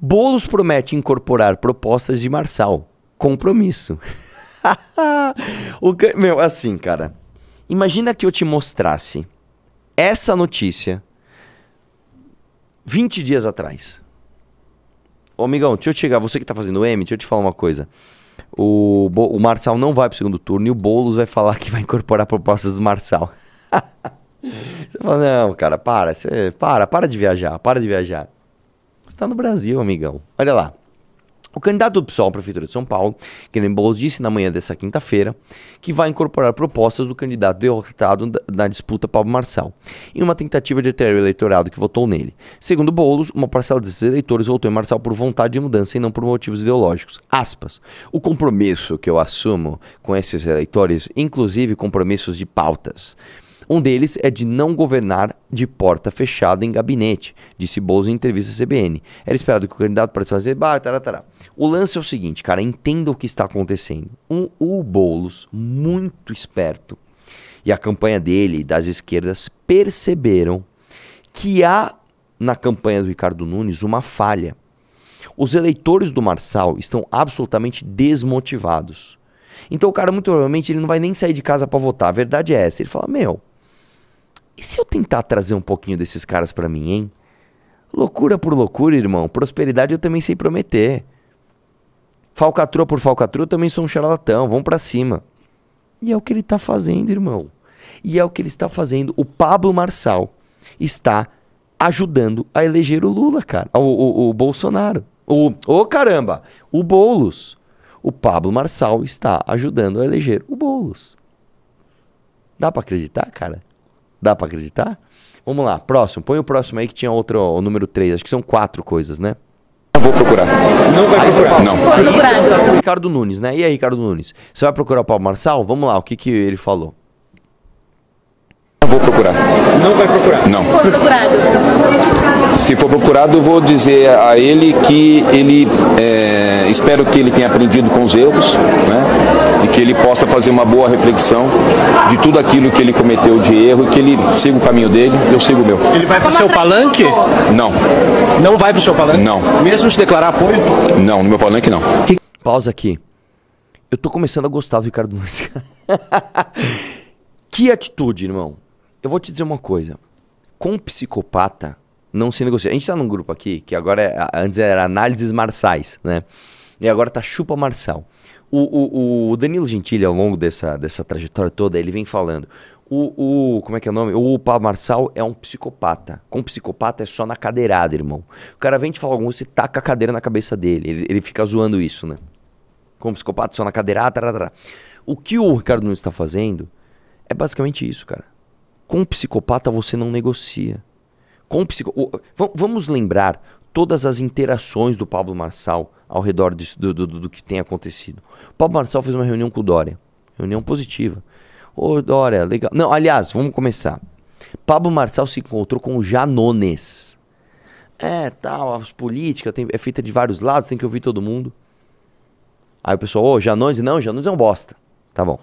Bolos promete incorporar propostas de Marçal. Compromisso. o que... Meu, assim, cara. Imagina que eu te mostrasse essa notícia 20 dias atrás. Ô, amigão, deixa eu chegar. Você que tá fazendo M, deixa eu te falar uma coisa. O, o Marçal não vai pro segundo turno e o Boulos vai falar que vai incorporar propostas do Marçal. você fala, não, cara, para, você... para, para de viajar, para de viajar está no Brasil, amigão. Olha lá. O candidato do PSOL à Prefeitura de São Paulo, Guilherme Boulos, disse na manhã dessa quinta-feira que vai incorporar propostas do candidato derrotado na disputa Pablo Marçal, em uma tentativa de atrair o eleitorado que votou nele. Segundo Boulos, uma parcela desses eleitores votou em Marçal por vontade de mudança e não por motivos ideológicos. Aspas. O compromisso que eu assumo com esses eleitores, inclusive compromissos de pautas. Um deles é de não governar de porta fechada em gabinete, disse Bolsonaro em entrevista à CBN. Era esperado que o candidato para fazer debate, tará. O lance é o seguinte, cara, entenda o que está acontecendo. Um, o Boulos, muito esperto, e a campanha dele das esquerdas perceberam que há na campanha do Ricardo Nunes uma falha. Os eleitores do Marçal estão absolutamente desmotivados. Então o cara muito provavelmente ele não vai nem sair de casa para votar. A verdade é essa. Ele fala: "Meu, e se eu tentar trazer um pouquinho desses caras para mim, hein? Loucura por loucura, irmão. Prosperidade eu também sei prometer. Falcatrua por falcatrua eu também sou um charlatão. Vamos para cima. E é o que ele tá fazendo, irmão. E é o que ele está fazendo. O Pablo Marçal está ajudando a eleger o Lula, cara. O, o, o Bolsonaro. O, o caramba! O Boulos. O Pablo Marçal está ajudando a eleger o Boulos. Dá para acreditar, cara? Dá para acreditar? Vamos lá, próximo. Põe o próximo aí que tinha outro, o número 3. Acho que são quatro coisas, né? Não vou procurar. Não vai aí, procurar. Não. Vou procurar. Ricardo Nunes, né? E aí, Ricardo Nunes? Você vai procurar o Paulo Marçal? Vamos lá, o que, que ele falou? vou procurar. Não vai procurar? Não. Se for procurado? Se for procurado, vou dizer a ele que ele. É, espero que ele tenha aprendido com os erros, né? E que ele possa fazer uma boa reflexão de tudo aquilo que ele cometeu de erro e que ele siga o caminho dele, eu sigo o meu. Ele vai para o seu palanque? Não. Não vai para o seu palanque? Não. Mesmo se declarar apoio? Não, no meu palanque não. Pausa aqui. Eu tô começando a gostar do Ricardo Nunes. que atitude, irmão eu vou te dizer uma coisa. Com um psicopata, não se negocia. A gente tá num grupo aqui que agora é, antes era análises marçais, né? E agora tá chupa marçal. O, o, o Danilo Gentili, ao longo dessa, dessa trajetória toda, ele vem falando. O, o, como é que é o nome? O Pablo Marçal é um psicopata. Com um psicopata é só na cadeirada, irmão. O cara vem te falar alguma coisa, você taca a cadeira na cabeça dele. Ele, ele fica zoando isso, né? Com um psicopata, só na cadeirada. Tarará. O que o Ricardo Nunes está fazendo é basicamente isso, cara. Com um psicopata você não negocia. Com o psico... Vamos lembrar todas as interações do Pablo Marçal ao redor disso, do, do, do, que tem acontecido. O Pablo Marçal fez uma reunião com o Dória. Reunião positiva. Ô, Dória, legal. Não, aliás, vamos começar. Pablo Marçal se encontrou com o Janones. É, tal, as políticas tem, é feita de vários lados, tem que ouvir todo mundo. Aí o pessoal, ô, oh, Janones, não, Janones é um bosta. Tá bom.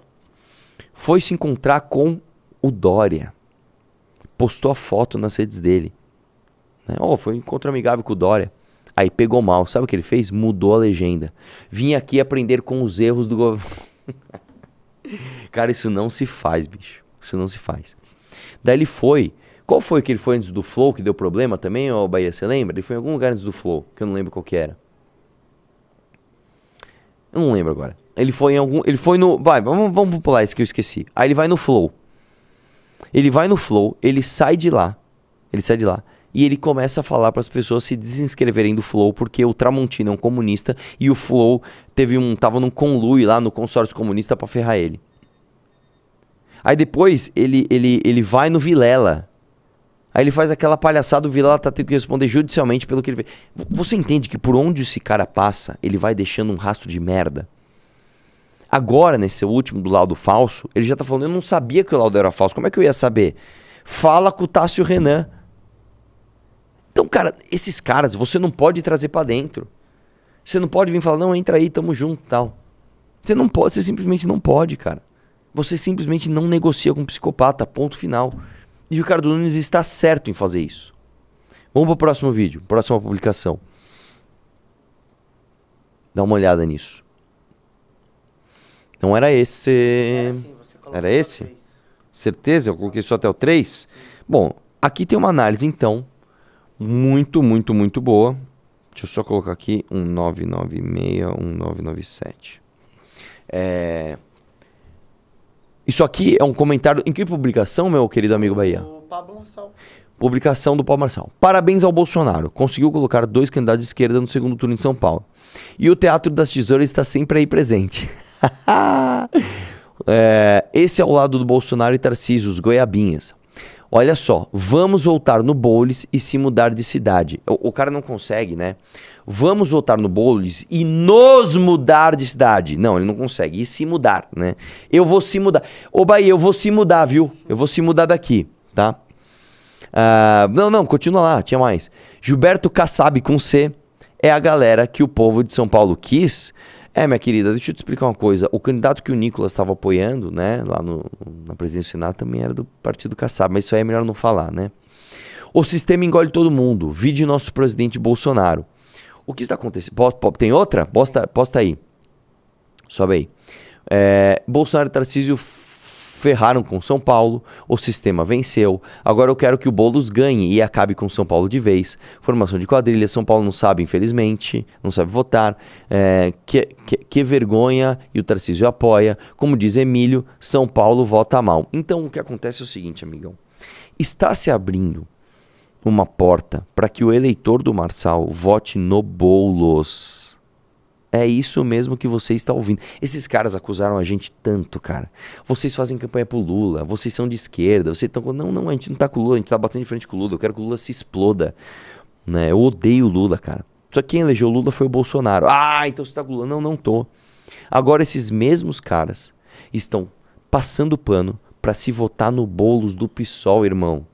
Foi se encontrar com o Dória postou a foto nas redes dele. Né? Oh, foi um encontro amigável com o Dória. Aí pegou mal. Sabe o que ele fez? Mudou a legenda. Vim aqui aprender com os erros do governo. Cara, isso não se faz, bicho. Isso não se faz. Daí ele foi. Qual foi que ele foi antes do Flow que deu problema também, ô Bahia? Você lembra? Ele foi em algum lugar antes do Flow, que eu não lembro qual que era. Eu não lembro agora. Ele foi em algum. Ele foi no. Vai, vamos, vamos pular esse que eu esqueci. Aí ele vai no Flow. Ele vai no Flow, ele sai de lá, ele sai de lá e ele começa a falar para as pessoas se desinscreverem do Flow porque o Tramontina é um comunista e o Flow teve um tava num conluio lá no consórcio comunista para ferrar ele. Aí depois ele ele ele vai no Vilela. Aí ele faz aquela palhaçada, o Vilela tá tendo que responder judicialmente pelo que ele fez. Você entende que por onde esse cara passa, ele vai deixando um rastro de merda? Agora, nesse último do laudo falso, ele já está falando: eu não sabia que o laudo era falso. Como é que eu ia saber? Fala com o Tássio Renan. Então, cara, esses caras você não pode trazer para dentro. Você não pode vir falar, não, entra aí, tamo junto tal. Você não pode, você simplesmente não pode, cara. Você simplesmente não negocia com um psicopata, ponto final. E o Ricardo Nunes está certo em fazer isso. Vamos para o próximo vídeo, próxima publicação. Dá uma olhada nisso. Não era esse. Era, assim, era esse? Certeza? Eu coloquei só até o 3? Sim. Bom, aqui tem uma análise, então, muito, muito, muito boa. Deixa eu só colocar aqui um 996, um 997. É... Isso aqui é um comentário. Em que publicação, meu querido amigo Bahia? O Pablo Marçal. Publicação do Paulo Marçal. Parabéns ao Bolsonaro. Conseguiu colocar dois candidatos de esquerda no segundo turno em São Paulo. E o Teatro das Tesouras está sempre aí presente. é, esse é o lado do Bolsonaro e Tarcísio, os goiabinhas. Olha só, vamos voltar no Boules e se mudar de cidade. O, o cara não consegue, né? Vamos voltar no Boules e nos mudar de cidade. Não, ele não consegue. E se mudar, né? Eu vou se mudar. Ô, Bahia, eu vou se mudar, viu? Eu vou se mudar daqui, tá? Uh, não, não, continua lá, tinha mais. Gilberto Kassab com C é a galera que o povo de São Paulo quis é, minha querida, deixa eu te explicar uma coisa. O candidato que o Nicolas estava apoiando, né, lá no, na presidência do Senado, também era do Partido Caçado, mas isso aí é melhor não falar, né? O sistema engole todo mundo. Vide nosso presidente Bolsonaro. O que está acontecendo? Tem outra? Posta, posta aí. Sobe aí. É, Bolsonaro e Tarcísio ferraram com São Paulo, o sistema venceu. Agora eu quero que o Boulos ganhe e acabe com São Paulo de vez. Formação de quadrilha, São Paulo não sabe, infelizmente, não sabe votar. É, que, que, que vergonha, e o Tarcísio apoia. Como diz Emílio, São Paulo vota mal. Então o que acontece é o seguinte, amigão. Está se abrindo uma porta para que o eleitor do Marçal vote no Boulos. É isso mesmo que você está ouvindo. Esses caras acusaram a gente tanto, cara. Vocês fazem campanha pro Lula, vocês são de esquerda, vocês estão. Não, não, a gente não tá com o Lula, a gente tá batendo de frente com o Lula. Eu quero que o Lula se exploda. Né? Eu odeio o Lula, cara. Só que quem elegeu o Lula foi o Bolsonaro. Ah, então você tá com o Lula. Não, não tô. Agora esses mesmos caras estão passando pano para se votar no bolos do PSOL, irmão.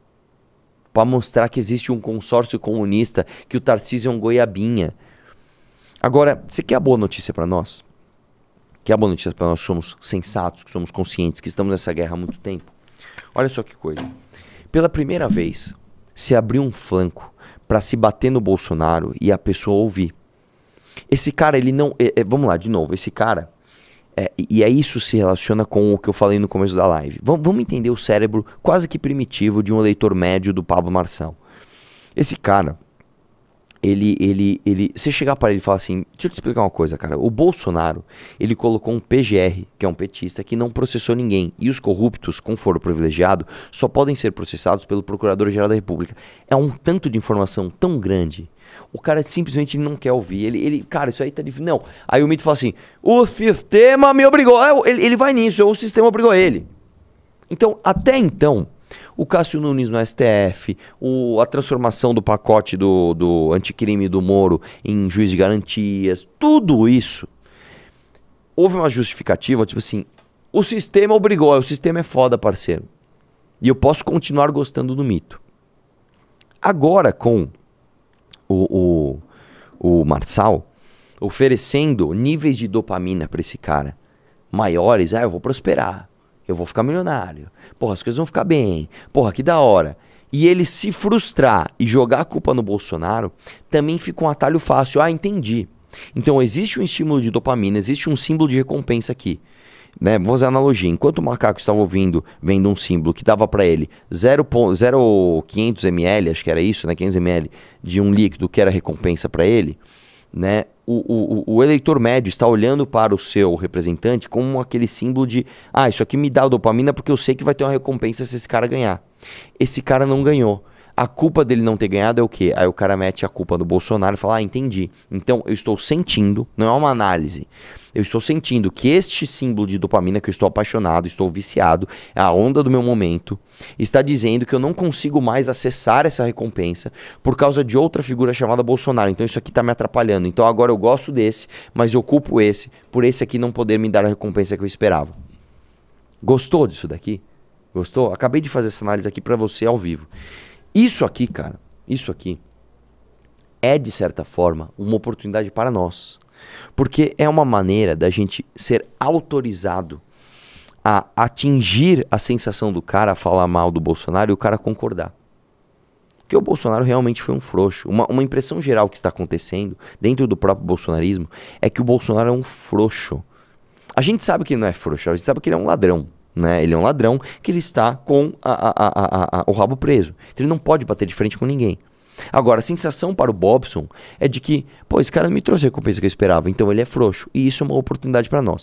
Para mostrar que existe um consórcio comunista, que o Tarcísio é um goiabinha. Agora, você quer a boa notícia para nós? Quer a boa notícia para nós que somos sensatos, que somos conscientes, que estamos nessa guerra há muito tempo? Olha só que coisa. Pela primeira vez, se abriu um flanco para se bater no Bolsonaro e a pessoa ouvir. Esse cara, ele não. É, é, vamos lá, de novo. Esse cara. É, e é isso se relaciona com o que eu falei no começo da live. vamos entender o cérebro quase que primitivo de um eleitor médio do Pablo Marçal. Esse cara ele, ele, ele. Você chegar para ele e falar assim: deixa eu te explicar uma coisa, cara. O Bolsonaro, ele colocou um PGR, que é um petista, que não processou ninguém. E os corruptos, com foro privilegiado, só podem ser processados pelo Procurador-Geral da República. É um tanto de informação tão grande. O cara simplesmente não quer ouvir. Ele, ele cara, isso aí tá difícil. Não. Aí o mito fala assim: o sistema me obrigou. É, ele, ele vai nisso, é o sistema obrigou ele. Então, até então, o Cássio Nunes no STF, o, a transformação do pacote do, do anticrime do Moro em juiz de garantias, tudo isso. Houve uma justificativa, tipo assim, o sistema obrigou, o sistema é foda, parceiro. E eu posso continuar gostando do mito. Agora com o, o, o Marçal oferecendo níveis de dopamina para esse cara maiores, ah, eu vou prosperar eu vou ficar milionário. Porra, as coisas vão ficar bem. Porra, que da hora. E ele se frustrar e jogar a culpa no Bolsonaro também fica um atalho fácil. Ah, entendi. Então existe um estímulo de dopamina, existe um símbolo de recompensa aqui. Né? Vou fazer analogia. Enquanto o macaco estava ouvindo, vendo um símbolo que dava para ele 0,500 ml, acho que era isso, né? 500 ml de um líquido que era recompensa para ele, né? o, o, o, eleitor médio está olhando para o seu representante como aquele símbolo de: ah, isso aqui me dá dopamina porque eu sei que vai ter uma recompensa se esse cara ganhar. Esse cara não ganhou. A culpa dele não ter ganhado é o quê? Aí o cara mete a culpa no Bolsonaro e fala: Ah, entendi. Então eu estou sentindo, não é uma análise. Eu estou sentindo que este símbolo de dopamina, que eu estou apaixonado, estou viciado, é a onda do meu momento, está dizendo que eu não consigo mais acessar essa recompensa por causa de outra figura chamada Bolsonaro. Então isso aqui está me atrapalhando. Então agora eu gosto desse, mas eu culpo esse por esse aqui não poder me dar a recompensa que eu esperava. Gostou disso daqui? Gostou? Acabei de fazer essa análise aqui para você ao vivo. Isso aqui, cara, isso aqui é de certa forma uma oportunidade para nós, porque é uma maneira da gente ser autorizado a atingir a sensação do cara a falar mal do Bolsonaro e o cara concordar. Porque o Bolsonaro realmente foi um frouxo. Uma, uma impressão geral que está acontecendo dentro do próprio bolsonarismo é que o Bolsonaro é um frouxo. A gente sabe que ele não é frouxo, a gente sabe que ele é um ladrão. Né? Ele é um ladrão que ele está com a, a, a, o rabo preso. Então ele não pode bater de frente com ninguém. Agora, a sensação para o Bobson é de que, pô, esse cara me trouxe a recompensa que eu esperava, então ele é frouxo. E isso é uma oportunidade para nós.